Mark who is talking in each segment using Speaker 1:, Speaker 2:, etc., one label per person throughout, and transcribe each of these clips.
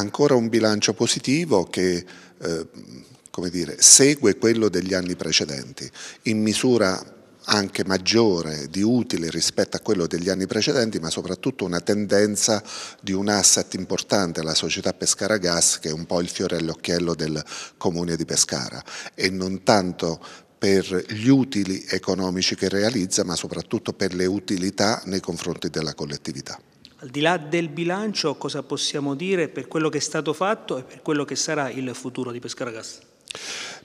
Speaker 1: ancora un bilancio positivo che eh, come dire, segue quello degli anni precedenti in misura anche maggiore di utile rispetto a quello degli anni precedenti, ma soprattutto una tendenza di un asset importante, la società Pescara Gas, che è un po' il fiore all'occhiello del comune di Pescara, e non tanto per gli utili economici che realizza, ma soprattutto per le utilità nei confronti della collettività.
Speaker 2: Al di là del bilancio, cosa possiamo dire per quello che è stato fatto e per quello che sarà il futuro di Pescara Gas?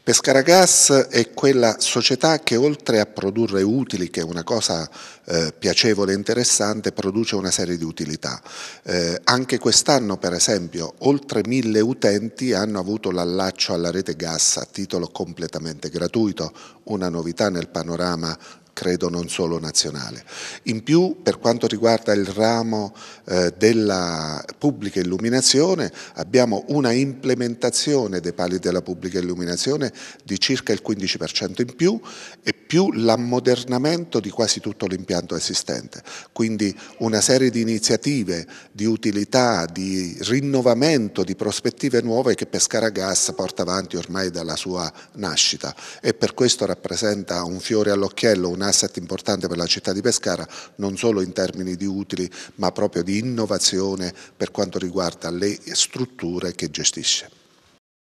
Speaker 1: Pescara Gas è quella società che oltre a produrre utili, che è una cosa eh, piacevole e interessante, produce una serie di utilità. Eh, anche quest'anno per esempio oltre mille utenti hanno avuto l'allaccio alla rete gas a titolo completamente gratuito, una novità nel panorama credo non solo nazionale. In più per quanto riguarda il ramo eh, della pubblica illuminazione abbiamo una implementazione dei pali della pubblica illuminazione di circa il 15% in più e più l'ammodernamento di quasi tutto l'impianto esistente. Quindi una serie di iniziative di utilità, di rinnovamento, di prospettive nuove che Pescara Gas porta avanti ormai dalla sua nascita e per questo rappresenta un fiore all'occhiello, un asset importante per la città di Pescara, non solo in termini di utili ma proprio di innovazione per quanto riguarda le strutture che gestisce.